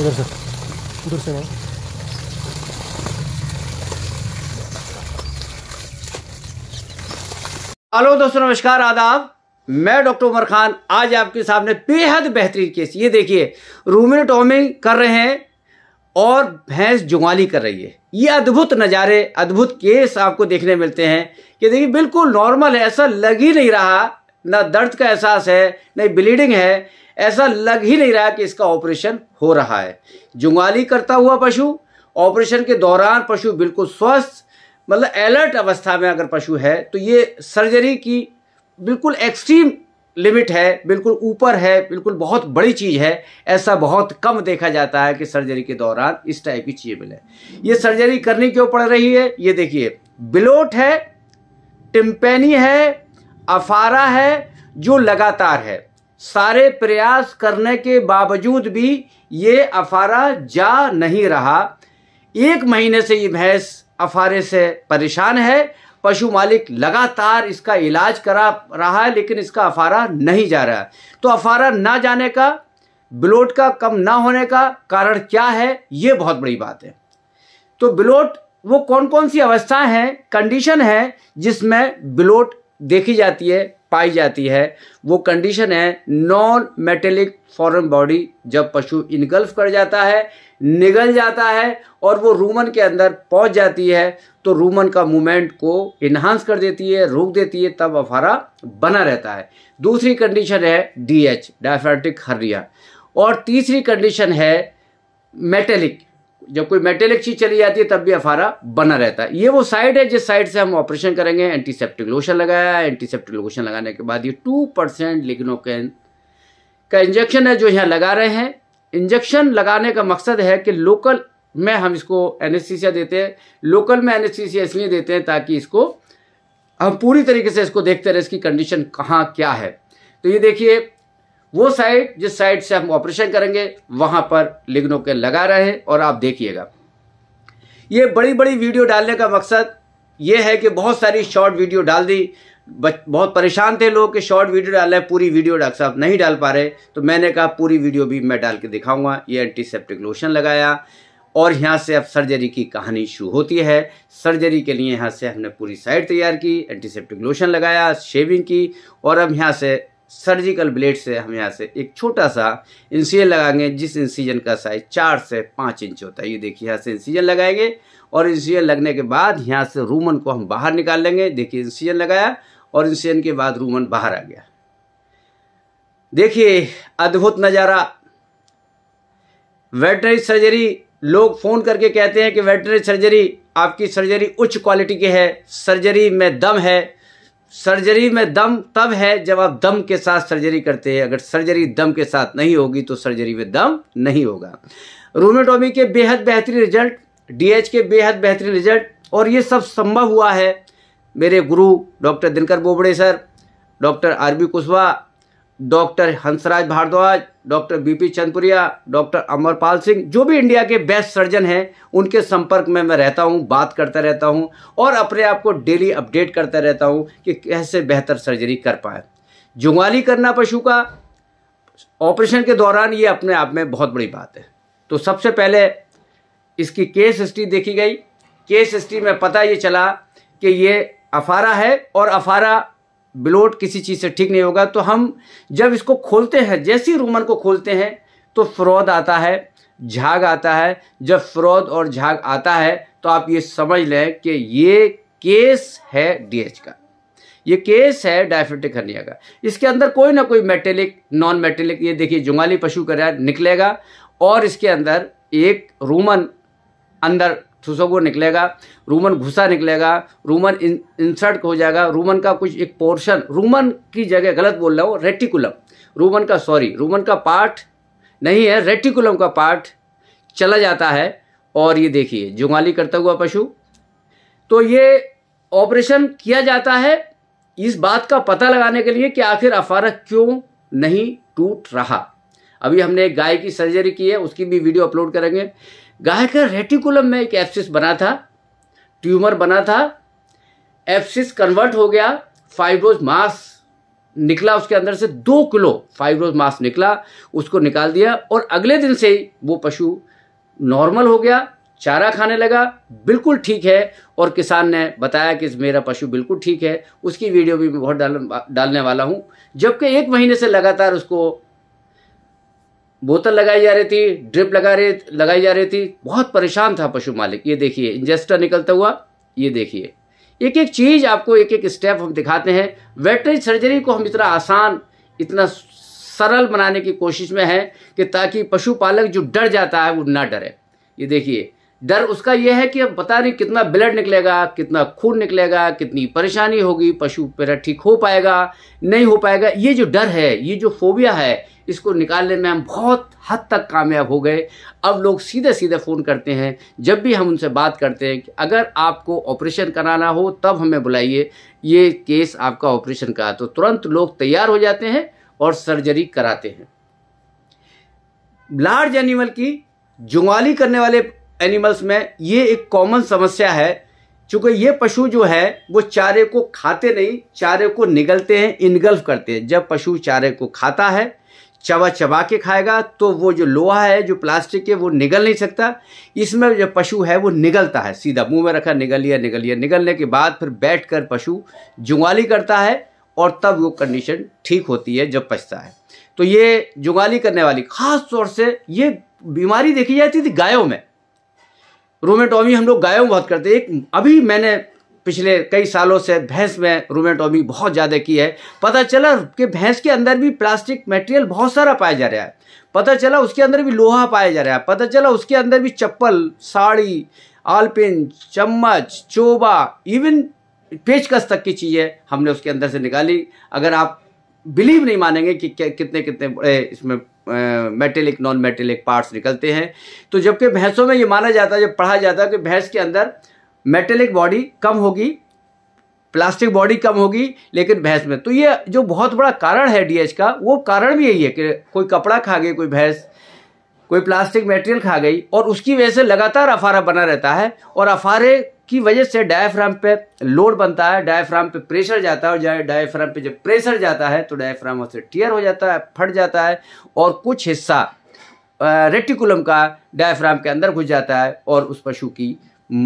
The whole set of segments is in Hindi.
उधर से उधर से नहीं हेलो दोस्तों नमस्कार आदाब मैं डॉक्टर उमर खान आज आपके सामने बेहद बेहतरीन केस ये देखिए रूमिन टॉमिंग कर रहे हैं और भैंस जुगाली कर रही है ये अद्भुत नज़ारे अद्भुत केस आपको देखने मिलते हैं कि देखिए बिल्कुल नॉर्मल है ऐसा लग ही नहीं रहा ना दर्द का एहसास है ना ब्लीडिंग है ऐसा लग ही नहीं रहा कि इसका ऑपरेशन हो रहा है जुंगाली करता हुआ पशु ऑपरेशन के दौरान पशु बिल्कुल स्वस्थ मतलब अलर्ट अवस्था में अगर पशु है तो ये सर्जरी की बिल्कुल एक्सट्रीम लिमिट है बिल्कुल ऊपर है बिल्कुल बहुत बड़ी चीज़ है ऐसा बहुत कम देखा जाता है कि सर्जरी के दौरान इस टाइप की चीज़ें मिले ये सर्जरी करनी क्यों पड़ रही है ये देखिए बिलोट है टिम्पेनी है अफारा है जो लगातार है सारे प्रयास करने के बावजूद भी ये अफारा जा नहीं रहा एक महीने से ये भैंस अफारे से परेशान है पशु मालिक लगातार इसका इलाज करा रहा है लेकिन इसका अफारा नहीं जा रहा तो अफारा ना जाने का ब्लोट का कम ना होने का कारण क्या है ये बहुत बड़ी बात है तो ब्लोट वो कौन कौन सी अवस्थाएं हैं कंडीशन है जिसमें ब्लोट देखी जाती है पाई जाती है वो कंडीशन है नॉन मेटेलिक फॉरन बॉडी जब पशु इनगल्फ कर जाता है निगल जाता है और वो रूमन के अंदर पहुंच जाती है तो रूमन का मूवमेंट को इन्हांस कर देती है रोक देती है तब अफारा बना रहता है दूसरी कंडीशन है डीएच डायफेटिक हरिया और तीसरी कंडीशन है मेटेलिक जब कोई मेटेलिक चीज चली जाती है तब भी अफारा बना रहता है ये वो साइड है जिस साइड से हम ऑपरेशन करेंगे एंटीसेप्टिक लोशन लगाया एंटीसेप्टिक लोशन लगाने के बाद ये टू परसेंट लिग्नोकैन का इंजेक्शन है जो यहाँ लगा रहे हैं इंजेक्शन लगाने का मकसद है कि लोकल में हम इसको एनेस्थीसिया देते हैं लोकल में एनेस्थीसिया इसलिए देते हैं ताकि इसको हम पूरी तरीके से इसको देखते रहे इसकी कंडीशन कहाँ क्या है तो ये देखिए वो साइड जिस साइड से हम ऑपरेशन करेंगे वहां पर लिग्नो के लगा रहे और आप देखिएगा ये बड़ी बड़ी वीडियो डालने का मकसद ये है कि बहुत सारी शॉर्ट वीडियो डाल दी बहुत परेशान थे लोग कि शॉर्ट वीडियो डाल रहे पूरी वीडियो डॉक्टर साहब नहीं डाल पा रहे तो मैंने कहा पूरी वीडियो भी मैं डाल के दिखाऊंगा ये एंटीसेप्टिक लोशन लगाया और यहाँ से अब सर्जरी की कहानी शुरू होती है सर्जरी के लिए यहाँ से हमने पूरी साइड तैयार की एंटीसेप्टिक लोशन लगाया शेविंग की और अब यहाँ से सर्जिकल ब्लेड से हम यहाँ से एक छोटा सा इंसीजन लगाएंगे जिस इंसीजन का साइज चार से पाँच इंच होता है ये देखिए यहाँ से इंसीजन लगाएंगे और इंसीजन लगने के बाद यहाँ से रूमन को हम बाहर निकाल लेंगे देखिए इंसीजन लगाया और इंसीजन के बाद रूमन बाहर आ गया देखिए अद्भुत नज़ारा वेटनरी सर्जरी लोग फ़ोन करके कहते हैं कि वेटनरी सर्जरी आपकी सर्जरी उच्च क्वालिटी की है सर्जरी में दम है सर्जरी में दम तब है जब आप दम के साथ सर्जरी करते हैं अगर सर्जरी दम के साथ नहीं होगी तो सर्जरी में दम नहीं होगा रोमेटोमी के बेहद बेहतरीन रिजल्ट डीएच के बेहद बेहतरीन रिजल्ट और ये सब संभव हुआ है मेरे गुरु doctor Dinkar Bobde sir doctor R B Kushwaha doctor Hansraj Bhardwaj doctor BP Chandpuria doctor Amarpal Singh जो भी इंडिया के बेस्ट सर्जन हैं उनके संपर्क में मैं रहता हूं बात करता रहता हूं और अपने आप को डेली अपडेट करता रहता हूं कि कैसे बेहतर सर्जरी कर पाए जुंगाली करना पशु का ऑपरेशन के दौरान ये अपने आप में बहुत बड़ी बात है तो सबसे पहले इसकी केस हिस्ट्री देखी गई केस हिस्ट्री में पता ये चला कि ये अफारा है और अफारा ब्लोट किसी चीज़ से ठीक नहीं होगा तो हम जब इसको खोलते हैं जैसे रूमन को खोलते हैं तो फ्रॉद आता है झाग आता है जब फ्रॉद और झाग आता है तो आप ये समझ लें कि ये केस है डीएच का ये केस है डायफेटिक हर्निया का इसके अंदर कोई ना कोई मेटेलिक नॉन मेटेलिक ये देखिए जुंगाली पशु का निकलेगा और इसके अंदर एक रूमन अंदर थुसोगो निकलेगा रूमन घुसा निकलेगा रूमन इन, इंसर्ट हो जाएगा रूमन का कुछ एक पोर्शन रूमन की जगह गलत बोल रहा हूँ रेटिकुलम रूमन का सॉरी रूमन का पार्ट नहीं है रेटिकुलम का पार्ट चला जाता है और ये देखिए जुगाली करता हुआ पशु तो ये ऑपरेशन किया जाता है इस बात का पता लगाने के लिए कि आखिर अफारक क्यों नहीं टूट रहा अभी हमने एक गाय की सर्जरी की है उसकी भी वीडियो अपलोड करेंगे गाय के रेटिकुलम में एक एप्सिस बना था ट्यूमर बना था एप्सिस कन्वर्ट हो गया फाइब्रोज मास निकला उसके अंदर से दो किलो फाइब्रोज मास निकला उसको निकाल दिया और अगले दिन से ही वो पशु नॉर्मल हो गया चारा खाने लगा बिल्कुल ठीक है और किसान ने बताया कि मेरा पशु बिल्कुल ठीक है उसकी वीडियो भी मैं बहुत डाल डालने वाला हूँ जबकि एक महीने से लगातार उसको बोतल लगाई जा रही थी ड्रिप लगा रहे लगाई जा रही थी बहुत परेशान था पशु मालिक ये देखिए इंजेस्टर निकलता हुआ ये देखिए एक एक चीज़ आपको एक एक स्टेप हम दिखाते हैं वेटरी सर्जरी को हम इतना आसान इतना सरल बनाने की कोशिश में है कि ताकि पशुपालक जो डर जाता है वो ना डरे ये देखिए डर उसका यह है कि अब पता नहीं कितना ब्लड निकलेगा कितना खून निकलेगा कितनी परेशानी होगी पशु पेरा ठीक हो पाएगा नहीं हो पाएगा ये जो डर है ये जो फोबिया है इसको निकालने में हम बहुत हद तक कामयाब हो गए अब लोग सीधे सीधे फ़ोन करते हैं जब भी हम उनसे बात करते हैं कि अगर आपको ऑपरेशन कराना हो तब हमें बुलाइए ये केस आपका ऑपरेशन का तो तुरंत लोग तैयार हो जाते हैं और सर्जरी कराते हैं लार्ज एनिमल की जुंगाली करने वाले एनिमल्स में ये एक कॉमन समस्या है चूंकि ये पशु जो है वो चारे को खाते नहीं चारे को निगलते हैं इनगल्फ करते हैं जब पशु चारे को खाता है चबा चबा के खाएगा तो वो जो लोहा है जो प्लास्टिक है वो निगल नहीं सकता इसमें जो पशु है वो निगलता है सीधा मुंह में रखा निगल लिया निगल लिया निगलने के बाद फिर बैठकर पशु जुगाली करता है और तब वो कंडीशन ठीक होती है जब पचता है तो ये जुगाली करने वाली खास तौर से ये बीमारी देखी जाती थी गायों में रोमेटोमी हम लोग गायों में बहुत करते एक अभी मैंने पिछले कई सालों से भैंस में रोमेटोमी बहुत ज़्यादा की है पता चला कि भैंस के अंदर भी प्लास्टिक मटेरियल बहुत सारा पाया जा रहा है पता चला उसके अंदर भी लोहा पाया जा रहा है पता चला उसके अंदर भी चप्पल साड़ी आलपिन चम्मच चोबा इवन पेचकस तक की चीज़ें हमने उसके अंदर से निकाली अगर आप बिलीव नहीं मानेंगे कि कितने कितने बड़े इसमें मेटेलिक नॉन मेटेलिक पार्ट्स निकलते हैं तो जबकि भैंसों में ये माना जाता है जब पढ़ा जाता है कि भैंस के अंदर मेटेलिक बॉडी कम होगी प्लास्टिक बॉडी कम होगी लेकिन भैंस में तो ये जो बहुत बड़ा कारण है डीएच का वो कारण भी यही है कि कोई कपड़ा खा गई कोई भैंस कोई प्लास्टिक मटेरियल खा गई और उसकी वजह से लगातार अफारा बना रहता है और अफारे की वजह से डायफ्राम पे लोड बनता है डायफ्राम पे प्रेशर जाता है और डायफ्राम पे जब प्रेशर जाता है तो डायफ्राम उससे टीयर हो जाता है फट जाता है और कुछ हिस्सा रेटिकुलम का डायफ्राम के अंदर घुस जाता है और उस पशु की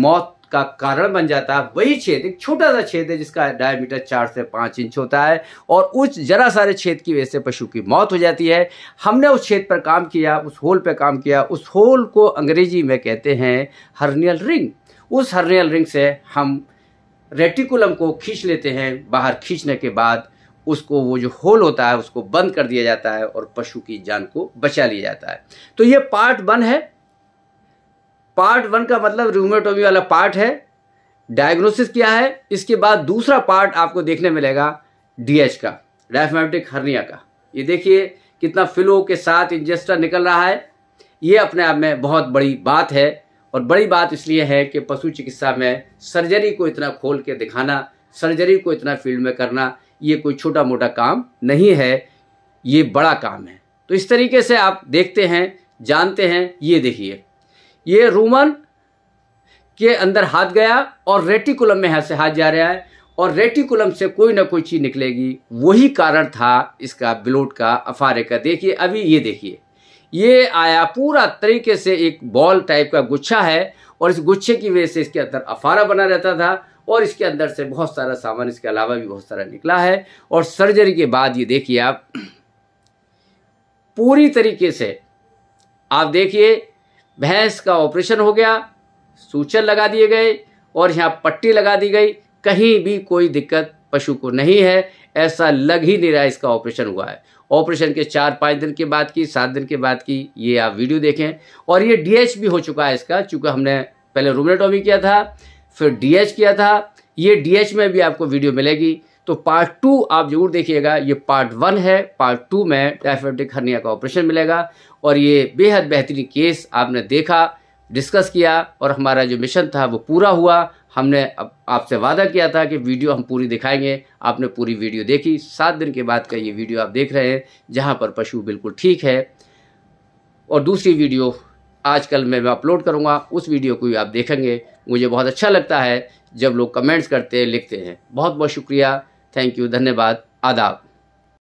मौत का कारण बन जाता है वही छेद एक छोटा सा छेद है जिसका डायमीटर चार से पाँच इंच होता है और उस जरा सारे छेद की वजह से पशु की मौत हो जाती है हमने उस छेद पर काम किया उस होल पर काम किया उस होल को अंग्रेजी में कहते हैं हर्नियल रिंग उस हर्नियल रिंग से हम रेटिकुलम को खींच लेते हैं बाहर खींचने के बाद उसको वो जो होल होता है उसको बंद कर दिया जाता है और पशु की जान को बचा लिया जाता है तो ये पार्ट वन है पार्ट वन का मतलब रिमोटोमी वाला पार्ट है डायग्नोसिस क्या है इसके बाद दूसरा पार्ट आपको देखने मिलेगा डीएच का डायफमेटिक हर्निया का ये देखिए कितना फ्लो के साथ इंजेस्टर निकल रहा है ये अपने आप में बहुत बड़ी बात है और बड़ी बात इसलिए है कि पशु चिकित्सा में सर्जरी को इतना खोल के दिखाना सर्जरी को इतना फील्ड में करना ये कोई छोटा मोटा काम नहीं है ये बड़ा काम है तो इस तरीके से आप देखते हैं जानते हैं ये देखिए ये रूमन के अंदर हाथ गया और रेटिकुलम में हाथ से हाथ जा रहा है और रेटिकुलम से कोई ना कोई चीज निकलेगी वही कारण था इसका ब्लोट का अफारे का देखिए अभी ये देखिए ये आया पूरा तरीके से एक बॉल टाइप का गुच्छा है और इस गुच्छे की वजह से इसके अंदर अफारा बना रहता था और इसके अंदर से बहुत सारा सामान इसके अलावा भी बहुत सारा निकला है और सर्जरी के बाद ये देखिए आप पूरी तरीके से आप देखिए भैंस का ऑपरेशन हो गया सूचर लगा दिए गए और यहाँ पट्टी लगा दी गई कहीं भी कोई दिक्कत पशु को नहीं है ऐसा लग ही नहीं रहा इसका ऑपरेशन हुआ है ऑपरेशन के चार पाँच दिन के बाद की सात दिन के बाद की ये आप वीडियो देखें और ये डीएच भी हो चुका है इसका चूँकि हमने पहले रूमनेटोमी किया था फिर डीएच किया था ये डीएच में भी आपको वीडियो मिलेगी तो पार्ट टू आप जरूर देखिएगा ये पार्ट वन है पार्ट टू में डायफेटिक हर्निया का ऑपरेशन मिलेगा और ये बेहद बेहतरीन केस आपने देखा डिस्कस किया और हमारा जो मिशन था वो पूरा हुआ हमने अब आपसे वादा किया था कि वीडियो हम पूरी दिखाएंगे आपने पूरी वीडियो देखी सात दिन के बाद का ये वीडियो आप देख रहे हैं जहाँ पर पशु बिल्कुल ठीक है और दूसरी वीडियो आजकल मैं अपलोड करूँगा उस वीडियो को भी आप देखेंगे मुझे बहुत अच्छा लगता है जब लोग कमेंट्स करते हैं लिखते हैं बहुत बहुत शुक्रिया थैंक यू धन्यवाद आदाब